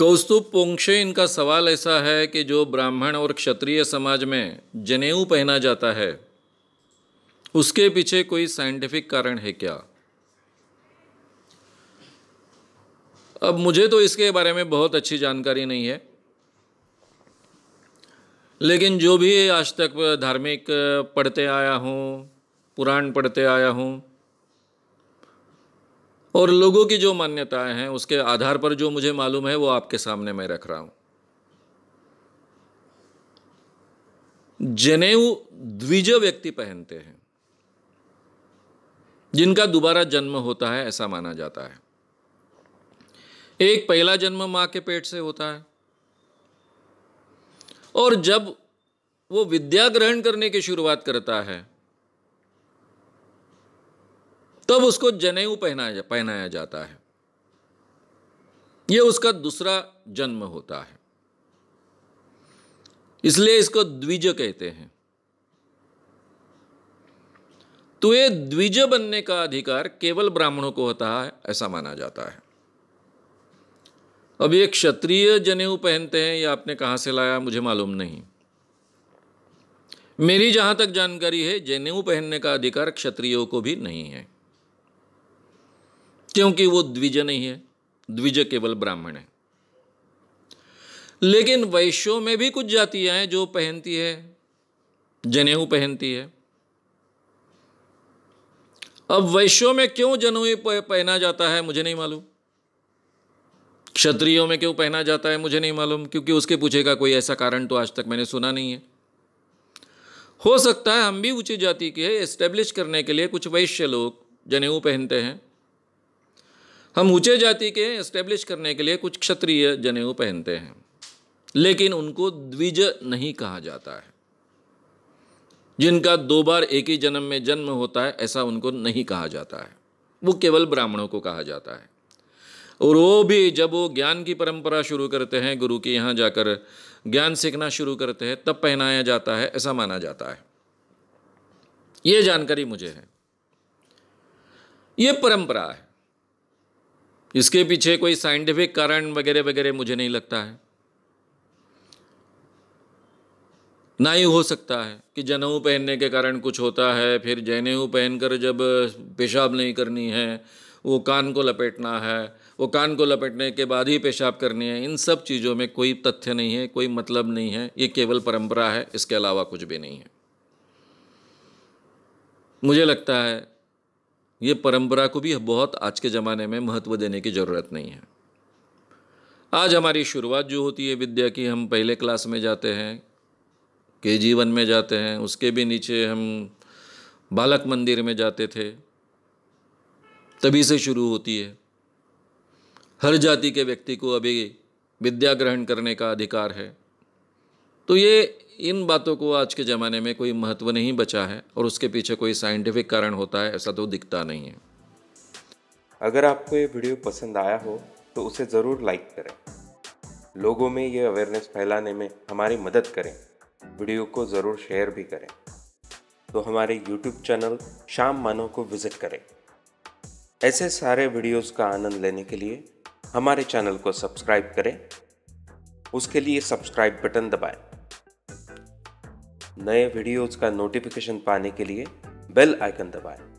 कौस्तुभ पोंक्षे इनका सवाल ऐसा है कि जो ब्राह्मण और क्षत्रिय समाज में जनेऊ पहना जाता है उसके पीछे कोई साइंटिफिक कारण है क्या अब मुझे तो इसके बारे में बहुत अच्छी जानकारी नहीं है लेकिन जो भी आज तक धार्मिक पढ़ते आया हूँ पुराण पढ़ते आया हूँ और लोगों की जो मान्यताएं हैं उसके आधार पर जो मुझे मालूम है वो आपके सामने मैं रख रहा हूँ जनेऊ द्विज व्यक्ति पहनते हैं जिनका दोबारा जन्म होता है ऐसा माना जाता है एक पहला जन्म माँ के पेट से होता है और जब वो विद्या ग्रहण करने की शुरुआत करता है तब उसको जनेऊ पहनाया जा, पहनाया जाता है यह उसका दूसरा जन्म होता है इसलिए इसको द्विज कहते हैं तो ये द्विज बनने का अधिकार केवल ब्राह्मणों को होता है ऐसा माना जाता है अब एक क्षत्रिय जनेऊ पहनते हैं या आपने कहाँ से लाया मुझे मालूम नहीं मेरी जहाँ तक जानकारी है जनेऊ पहनने का अधिकार क्षत्रियों को भी नहीं है क्योंकि वो द्विज नहीं है द्विज केवल ब्राह्मण है लेकिन वैश्यों में भी कुछ जातियां हैं जो पहनती है जनेऊ पहनती है अब वैश्यों में क्यों जनेऊ पहना जाता है मुझे नहीं मालूम क्षत्रियों में क्यों पहना जाता है मुझे नहीं मालूम क्योंकि उसके पूछे का कोई ऐसा कारण तो आज तक मैंने सुना नहीं है हो सकता है हम भी ऊंची जाति के एस्टेब्लिश करने के लिए कुछ वैश्य लोग जनेऊ पहनते हैं हम ऊंचे जाति के एस्टेब्लिश करने के लिए कुछ क्षत्रिय जनेऊ पहनते हैं लेकिन उनको द्विज नहीं कहा जाता है जिनका दो बार एक ही जन्म में जन्म होता है ऐसा उनको नहीं कहा जाता है वो केवल ब्राह्मणों को कहा जाता है और वो भी जब वो ज्ञान की परंपरा शुरू करते हैं गुरु के यहाँ जाकर ज्ञान सीखना शुरू करते हैं तब पहनाया जाता है ऐसा माना जाता है ये जानकारी मुझे है ये परंपरा है इसके पीछे कोई साइंटिफिक कारण वगैरह वगैरह मुझे नहीं लगता है ना ही हो सकता है कि जनेऊ पहनने के कारण कुछ होता है फिर जनेऊ पहनकर जब पेशाब नहीं करनी है वो कान को लपेटना है वो कान को लपेटने के बाद ही पेशाब करनी है इन सब चीज़ों में कोई तथ्य नहीं है कोई मतलब नहीं है ये केवल परंपरा है इसके अलावा कुछ भी नहीं है मुझे लगता है ये परंपरा को भी बहुत आज के ज़माने में महत्व देने की ज़रूरत नहीं है आज हमारी शुरुआत जो होती है विद्या की हम पहले क्लास में जाते हैं के जीवन में जाते हैं उसके भी नीचे हम बालक मंदिर में जाते थे तभी से शुरू होती है हर जाति के व्यक्ति को अभी विद्या ग्रहण करने का अधिकार है तो ये इन बातों को आज के ज़माने में कोई महत्व नहीं बचा है और उसके पीछे कोई साइंटिफिक कारण होता है ऐसा तो दिखता नहीं है अगर आपको ये वीडियो पसंद आया हो तो उसे ज़रूर लाइक करें लोगों में ये अवेयरनेस फैलाने में हमारी मदद करें वीडियो को ज़रूर शेयर भी करें तो हमारे यूट्यूब चैनल शाम मानो को विज़िट करें ऐसे सारे वीडियोस का आनंद लेने के लिए हमारे चैनल को सब्सक्राइब करें उसके लिए सब्सक्राइब बटन दबाएं। नए वीडियोस का नोटिफिकेशन पाने के लिए बेल आइकन दबाएं।